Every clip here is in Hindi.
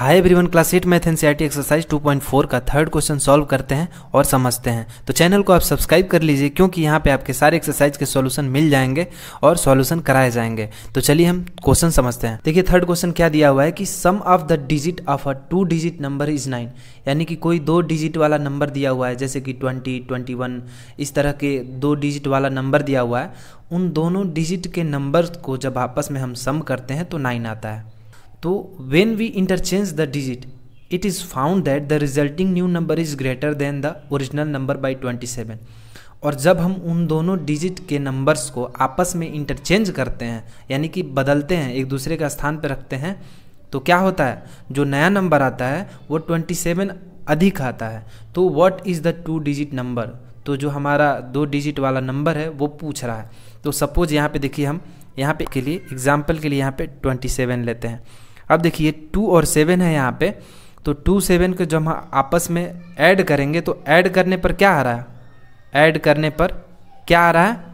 हाय everyone class eight math NCERT exercise 2.4 का थर्ड क्वेश्चन सॉल्व करते हैं और समझते हैं तो चैनल को आप सब्सक्राइब कर लीजिए क्योंकि यहाँ पे आपके सारे एक्सरसाइज के सॉल्यूशन मिल जाएंगे और सॉल्यूशन कराए जाएंगे तो चलिए हम क्वेश्चन समझते हैं देखिए थर्ड क्वेश्चन क्या दिया हुआ है कि sum of the digit of a two digit number is nine यानी कि कोई दो डिजिट वाला नंबर दिया हुआ है जैसे कि ट्वेंटी ट्वेंटी वन इस तरह के दो डिजिट वाला नंबर दिया हुआ है उन दोनों डिजिट के नंबर को जब आपस में हम सम करते हैं तो नाइन आता है तो when we interchange the digit it is found that the resulting new number is greater than the original number by twenty seven और जब हम उन दोनों डिजिट के नंबर्स को आपस में इंटरचेंज करते हैं यानी कि बदलते हैं एक दूसरे का स्थान पर रखते हैं तो क्या होता है जो नया नंबर आता है वो ट्वेंटी सेवन अधिक आता है तो what is the two digit number तो जो हमारा दो डिजिट वाला नंबर है वो पूछ रहा है तो सपोज़ यहाँ पे देखिए हम यहाँ पे के लिए एग्जाम्पल के लिए यहाँ पे ट्वेंटी सेवन लेते हैं अब देखिए टू और सेवन है यहाँ पे तो टू सेवन को जब हम आपस में ऐड करेंगे तो ऐड करने पर क्या आ रहा है ऐड करने पर क्या आ रहा है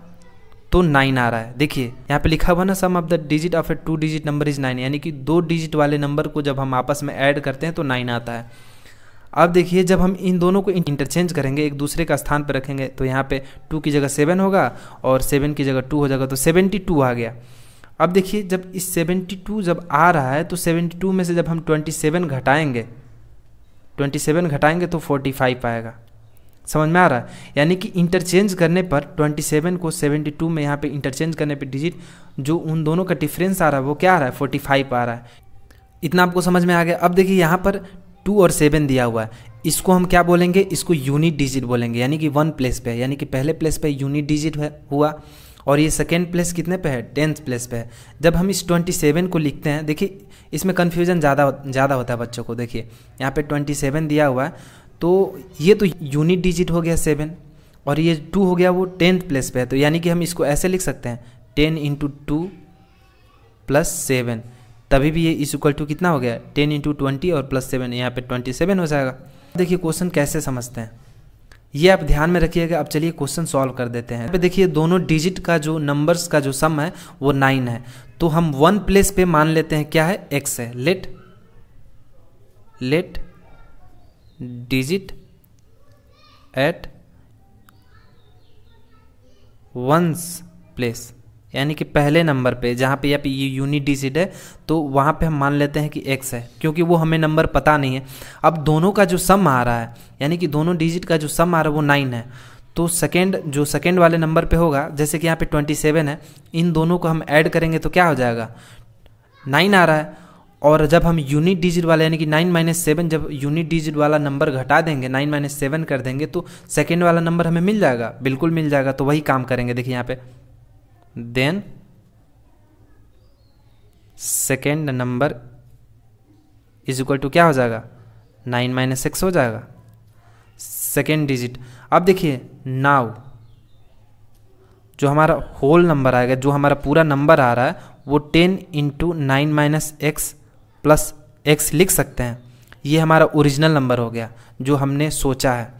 तो नाइन आ रहा है देखिए यहाँ पे लिखा हुआ ना sum of the digit of a two digit number is nine यानी कि दो डिजिट वाले नंबर को जब हम आपस में ऐड करते हैं तो नाइन आता है अब देखिए जब हम इन दोनों को इंटरचेंज करेंगे एक दूसरे का स्थान पर रखेंगे तो यहाँ पे टू की जगह सेवन होगा और सेवन की जगह टू हो जाएगा तो सेवेंटी टू आ गया अब देखिए जब इस 72 जब आ रहा है तो 72 में से जब हम 27 घटाएंगे 27 घटाएंगे तो 45 आएगा समझ में आ रहा है यानी कि इंटरचेंज करने पर 27 को 72 में यहाँ पे इंटरचेंज करने पे डिजिट जो उन दोनों का डिफरेंस आ रहा है वो क्या आ रहा है 45 आ रहा है इतना आपको समझ में आ गया अब देखिए यहाँ पर टू और सेवन दिया हुआ है इसको हम क्या बोलेंगे इसको यूनिट डिजिट बोलेंगे यानी कि वन प्लेस पे यानी कि पहले प्लेस पे यूनिट डिजिट हुआ और ये सेकेंड प्लेस कितने पे है टेंथ प्लेस पे है जब हम इस ट्वेंटी सेवन को लिखते हैं देखिए इसमें कन्फ्यूजन ज़्यादा ज़्यादा होता है बच्चों को देखिए यहाँ पे ट्वेंटी सेवन दिया हुआ है तो ये तो यूनिट डिजिट हो गया सेवन और ये टू हो गया वो टेंथ प्लेस पे है तो यानी कि हम इसको ऐसे लिख सकते हैं ten into two plus seven तभी भी ये इज इक्वल टू कितना हो गया टेन इंटू ट्वेंटी और प्लस सेवन यहाँ पे ट्वेंटी सेवन हो जाएगा देखिए क्वेश्चन कैसे समझते हैं ये आप ध्यान में रखिएगा अब चलिए क्वेश्चन सॉल्व कर देते हैं पे देखिए दोनों डिजिट का जो नंबर्स का जो सम है वो नाइन है तो हम वन प्लेस पे मान लेते हैं क्या है एक्स है let let digit at ones place यानी कि पहले नंबर पे जहाँ पे या पे ये डिजिट है तो वहाँ पे हम मान लेते हैं कि एक्स है क्योंकि वो हमें नंबर पता नहीं है अब दोनों का जो सम आ रहा है यानी कि दोनों डिजिट का जो सम आ रहा है वो नाइन है तो सेकेंड जो सेकेंड वाले नंबर पे होगा जैसे कि यहाँ पे ट्वेंटी सेवन है इन दोनों को हम ऐड करेंगे तो क्या हो जाएगा नाइन आ रहा है और जब हम यूनिट डिजिट वाला यानी कि नाइन माइनस सेवन जब यूनिट डिजिट वाला नंबर घटा देंगे नाइन माइनस सेवन कर देंगे तो सेकेंड वाला नंबर हमें मिल जाएगा बिल्कुल मिल जाएगा तो वही काम करेंगे देखिए यहाँ पे then second number is equal to क्या हो जाएगा नाइन माइनस सिक्स हो जाएगा सेकेंड डिजिट अब देखिए नाउ जो हमारा होल नंबर आएगा जो हमारा पूरा नंबर आ रहा है वो ten into nine minus x plus x लिख सकते हैं ये हमारा ओरिजिनल नंबर हो गया जो हमने सोचा है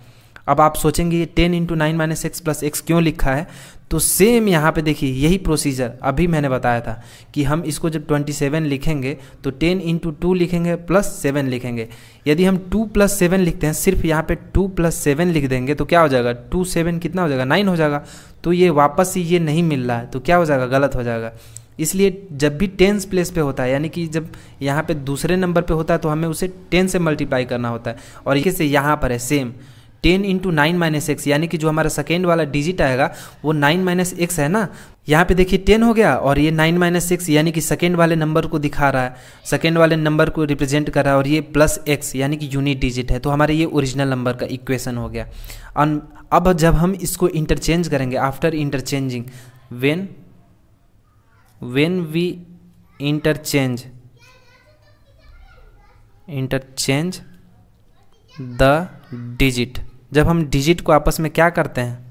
अब आप सोचेंगे ये ten into nine minus x plus x क्यों लिखा है तो सेम यहाँ पे देखिए यही प्रोसीजर अभी मैंने बताया था कि हम इसको जब 27 लिखेंगे तो 10 इंटू टू लिखेंगे प्लस सेवन लिखेंगे यदि हम 2 प्लस सेवन लिखते हैं सिर्फ यहाँ पे 2 प्लस सेवन लिख देंगे तो क्या हो जाएगा 2 सेवन कितना हो जाएगा 9 हो जाएगा तो ये वापस ही ये नहीं मिल रहा है तो क्या हो जाएगा गलत हो जाएगा इसलिए जब भी टेंस प्लेस पे होता है यानी कि जब यहाँ पे दूसरे नंबर पे होता है तो हमें उसे टेन से मल्टीप्लाई करना होता है और ये से यहाँ पर है same ten into nine minus x यानी कि जो हमारा सेकेंड वाला डिजिट आएगा वो नाइन माइनस एक्स है ना यहाँ पे देखिए टेन हो गया और ये नाइन माइनस सिक्स यानी कि सेकेंड वाले नंबर को दिखा रहा है सेकेंड वाले नंबर को रिप्रेजेंट कर रहा है और ये प्लस एक्स यानी कि यूनिट डिजिट है तो हमारे ये ओरिजिनल नंबर का इक्वेशन हो गया और अब जब हम इसको इंटरचेंज करेंगे after interchanging when when we interchange interchange the digit जब हम डिजिट को आपस में क्या करते हैं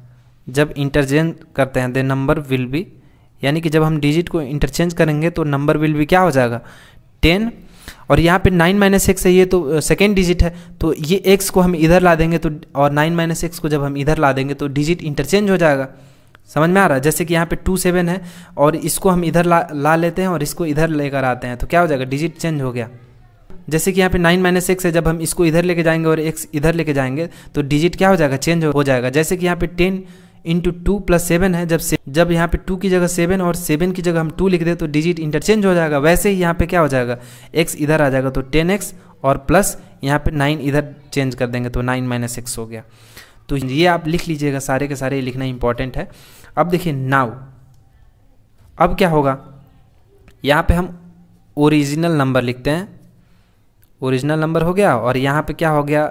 जब इंटरचेंज करते हैं द नंबर विल बी यानी कि जब हम डिजिट को इंटरचेंज करेंगे तो नंबर विल बी क्या हो जाएगा टेन और यहाँ पे नाइन माइनस एक्स है ये तो सेकेंड डिजिट है तो ये एक्स को हम इधर ला देंगे तो और नाइन माइनस एक्स को जब हम इधर ला देंगे तो डिजिट इंटरचेंज हो जाएगा समझ में आ रहा है जैसे कि यहाँ पे टू सेवन है और इसको हम इधर ला ला लेते हैं और इसको इधर लेकर आते हैं तो क्या हो जाएगा डिजिट चेंज हो गया जैसे कि यहाँ पे नाइन माइनस एक्स है जब हम इसको इधर लेके जाएंगे और एक्स इधर लेके जाएंगे तो डिजिट क्या हो जाएगा चेंज हो जाएगा जैसे कि यहाँ पे ten into two plus seven है जब से, जब यहाँ पे टू की जगह सेवन और सेवन की जगह हम टू लिख दें तो डिजिट इंटरचेंज हो जाएगा वैसे ही यहाँ पे क्या हो जाएगा एक्स इधर आ जाएगा तो टेन एक्स और प्लस यहाँ पे नाइन इधर चेंज कर देंगे तो नाइन माइनस एक्स हो गया तो ये आप लिख लीजिएगा सारे के सारे लिखना इंपॉर्टेंट है अब देखिए नाव अब क्या होगा यहाँ पे हम ओरिजिनल नंबर लिखते हैं ओरिजिनल नंबर हो गया और यहाँ पे क्या हो गया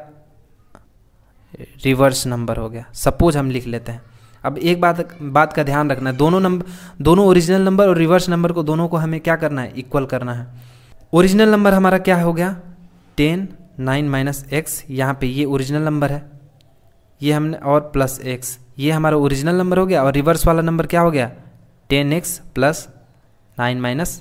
रिवर्स नंबर हो गया सपोज हम लिख लेते हैं अब एक बात बात का ध्यान रखना है दोनों नंबर दोनों ओरिजिनल नंबर और रिवर्स नंबर को दोनों को हमें क्या करना है इक्वल करना है ओरिजिनल नंबर हमारा क्या हो गया टेन नाइन माइनस एक्स यहाँ पर ये ओरिजिनल नंबर है ये हमने और प्लस एक्स ये हमारा ओरिजिनल नंबर हो गया और रिवर्स वाला नंबर क्या हो गया ten x plus nine minus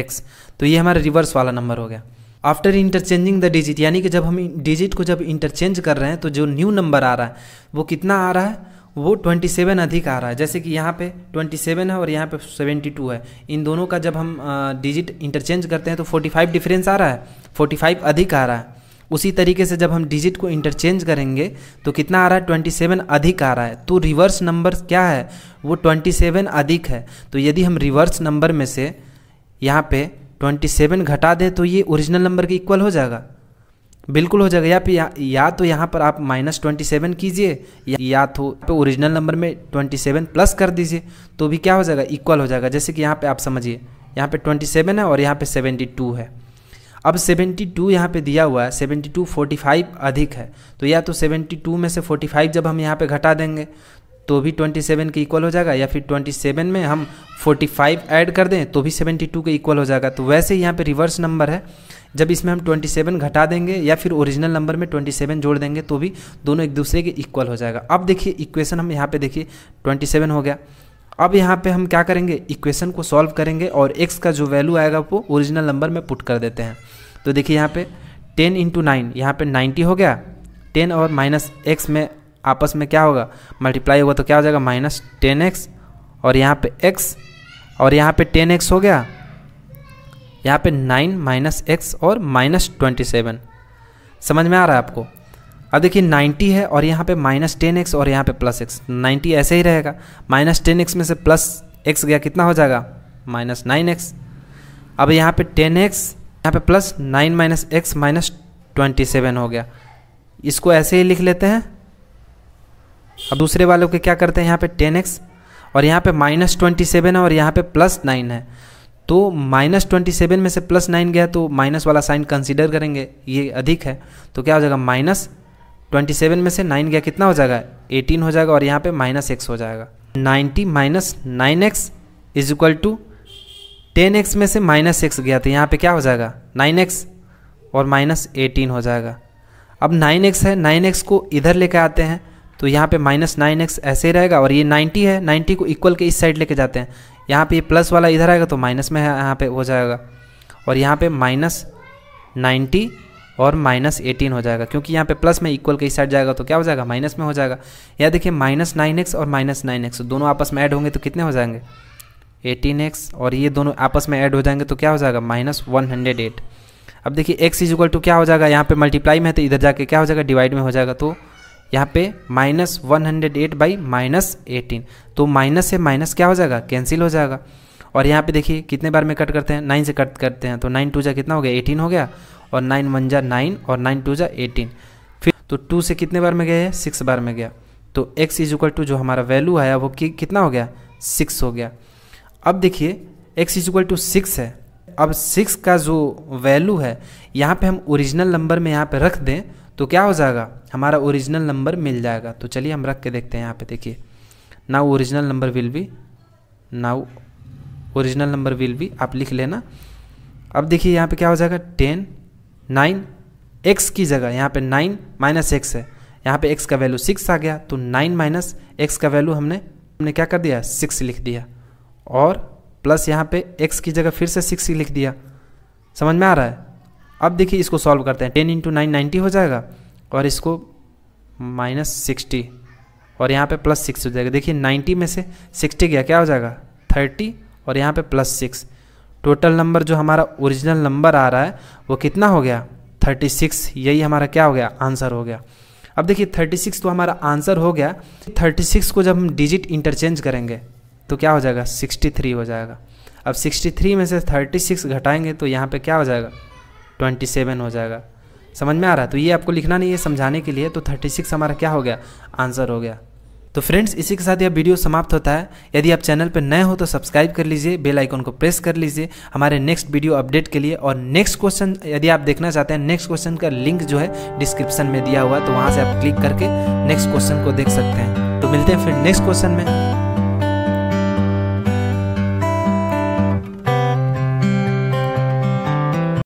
x तो ये हमारा रिवर्स वाला नंबर हो गया आफ्टर इंटरचेंजिंग द डिजिट यानी कि जब हम डिजिट को जब इंटरचेंज कर रहे हैं तो जो न्यू नंबर आ रहा है वो कितना आ रहा है वो 27 अधिक आ रहा है जैसे कि यहाँ पे 27 है और यहाँ पे 72 है इन दोनों का जब हम डिजिट इंटरचेंज करते हैं तो 45 डिफरेंस आ रहा है 45 अधिक आ रहा है उसी तरीके से जब हम डिजिट को इंटरचेंज करेंगे तो कितना आ रहा है 27 अधिक आ रहा है तो रिवर्स नंबर क्या है वो 27 अधिक है तो यदि हम रिवर्स नंबर में से यहाँ पे ट्वेंटी सेवन घटा दें तो ये ओरिजिनल नंबर के इक्वल हो जाएगा बिल्कुल हो जाएगा या फिर या, या तो यहाँ पर आप माइनस ट्वेंटी सेवन कीजिए या, तो ओरिजिनल नंबर में ट्वेंटी सेवन प्लस कर दीजिए तो भी क्या हो जाएगा इक्वल हो जाएगा जैसे कि यहाँ पे आप समझिए यहाँ पे ट्वेंटी सेवन है और यहाँ पे सेवेंटी टू है अब सेवेंटी टू यहाँ पर दिया हुआ है सेवेंटी टू फोर्टी फाइव अधिक है तो या तो सेवेंटी टू में से फोर्टी फाइव जब हम यहाँ पर घटा देंगे तो भी 27 के इक्वल हो जाएगा या फिर 27 में हम 45 ऐड कर दें तो भी 72 के इक्वल हो जाएगा तो वैसे यहाँ पे रिवर्स नंबर है जब इसमें हम 27 घटा देंगे या फिर ओरिजिनल नंबर में 27 जोड़ देंगे तो भी दोनों एक दूसरे के इक्वल हो जाएगा अब देखिए इक्वेशन हम यहाँ पे देखिए 27 हो गया अब यहाँ पे हम क्या करेंगे इक्वेशन को सॉल्व करेंगे और एक्स का जो वैल्यू आएगा वो ओरिजिनल नंबर में पुट कर देते हैं तो देखिए यहाँ पर टेन इंटू नाइन यहाँ पर नाइन्टी हो गया टेन और माइनस एक्स में आपस में क्या होगा मल्टीप्लाई होगा तो क्या हो जाएगा माइनस टेन एक्स और यहाँ पे एक्स और यहाँ पे टेन एक्स हो गया यहाँ पे नाइन माइनस एक्स और माइनस ट्वेंटी सेवन समझ में आ रहा है आपको अब देखिए नाइन्टी है और यहाँ पे माइनस टेन एक्स और यहाँ पे प्लस एक्स नाइन्टी ऐसे ही रहेगा माइनस टेन एक्स में से प्लस एक्स गया कितना हो जाएगा माइनस नाइन एक्स अब यहाँ पे टेन एक्स यहाँ पे plus nine minus x minus twenty seven हो गया इसको ऐसे ही लिख लेते हैं अब दूसरे वालों के क्या करते हैं यहाँ पे टेन एक्स और यहाँ पे माइनस ट्वेंटी सेवन है और यहाँ पे प्लस नाइन है तो माइनस ट्वेंटी सेवन में से प्लस नाइन गया तो माइनस वाला साइन कंसिडर करेंगे ये अधिक है तो क्या हो जाएगा माइनस ट्वेंटी सेवन में से नाइन गया कितना हो जाएगा एटीन हो जाएगा और यहाँ पे माइनस एक्स हो जाएगा ninety minus nine x is equal to ten x में से माइनस एक्स गया तो यहाँ पे क्या हो जाएगा नाइन एक्स और माइनस एटीन हो जाएगा अब नाइन एक्स है नाइन एक्स को इधर लेकर आते हैं तो यहाँ पे माइनस नाइन एक्स ऐसे ही रहेगा और ये नाइन्टी है नाइन्टी को इक्वल के इस साइड लेके जाते हैं यहाँ पे ये प्लस वाला इधर आएगा तो माइनस में यहाँ पे हो जाएगा और यहाँ पे माइनस नाइन्टी और माइनस एटीन हो जाएगा क्योंकि यहाँ पे प्लस में इक्वल के इस साइड जाएगा तो क्या हो जाएगा माइनस में हो जाएगा या देखिए माइनस नाइन एक्स और माइनस नाइन एक्स दोनों आपस में ऐड होंगे तो कितने हो जाएंगे एटीन एक्स और ये दोनों आपस में ऐड हो जाएंगे तो क्या हो जाएगा माइनस वन हंड्रेड एट अब देखिए एक्स इज इक्वल टू क्या हो जाएगा यहाँ पे मल्टीप्लाई में है तो इधर जाके क्या हो जाएगा डिवाइड में हो जाएगा तो यहाँ पे minus one hundred eight by minus eighteen तो माइनस से माइनस क्या हो जाएगा कैंसिल हो जाएगा और यहाँ पे देखिए कितने बार में कट करते हैं नाइन से कट करते हैं तो नाइन टू जा कितना हो गया एटीन हो गया और नाइन वन जा नाइन और नाइन टू जा एटीन फिर तो टू से कितने बार में गए हैं सिक्स बार में गया तो एक्स इज इक्वल टू जो हमारा वैल्यू आया वो कि, कितना हो गया सिक्स हो गया अब देखिए x is equal to six है अब सिक्स का जो वैल्यू है यहाँ पे हम ओरिजिनल नंबर में यहाँ पे रख दें तो क्या हो जाएगा हमारा ओरिजिनल नंबर मिल जाएगा तो चलिए हम रख के देखते हैं यहाँ पे देखिए now original number will be now original number will be आप लिख लेना अब देखिए यहाँ पे क्या हो जाएगा टेन नाइन एक्स की जगह यहाँ पे नाइन माइनस एक्स है यहाँ पे एक्स का वैल्यू सिक्स आ गया तो नाइन माइनस एक्स का वैल्यू हमने हमने क्या कर दिया सिक्स लिख दिया और प्लस यहाँ पे एक्स की जगह फिर से सिक्स लिख दिया समझ में आ रहा है अब देखिए इसको सॉल्व करते हैं टेन इंटू नाइन नाइन्टी हो जाएगा और इसको माइनस सिक्सटी और यहाँ पे प्लस सिक्स हो जाएगा देखिए नाइन्टी में से सिक्सटी गया क्या हो जाएगा थर्टी और यहाँ पे प्लस सिक्स टोटल नंबर जो हमारा ओरिजिनल नंबर आ रहा है वो कितना हो गया थर्टी सिक्स यही हमारा क्या हो गया आंसर हो गया अब देखिए थर्टी सिक्स तो हमारा आंसर हो गया थर्टी सिक्स को जब हम डिजिट इंटरचेंज करेंगे तो क्या हो जाएगा सिक्सटी थ्री हो जाएगा अब सिक्सटी थ्री में से थर्टी सिक्स घटाएंगे तो यहाँ पे क्या हो जाएगा ट्वेंटी सेवन हो जाएगा समझ में आ रहा है तो ये आपको लिखना नहीं है समझाने के लिए तो थर्टी सिक्स हमारा क्या हो गया आंसर हो गया तो फ्रेंड्स इसी के साथ यह वीडियो समाप्त होता है यदि आप चैनल पर नए हो तो सब्सक्राइब कर लीजिए बेल आइकन को प्रेस कर लीजिए हमारे नेक्स्ट वीडियो अपडेट के लिए और नेक्स्ट क्वेश्चन यदि आप देखना चाहते हैं नेक्स्ट क्वेश्चन का लिंक जो है डिस्क्रिप्शन में दिया हुआ है तो वहाँ से आप क्लिक करके नेक्स्ट क्वेश्चन को देख सकते हैं तो मिलते हैं फिर नेक्स्ट क्वेश्चन में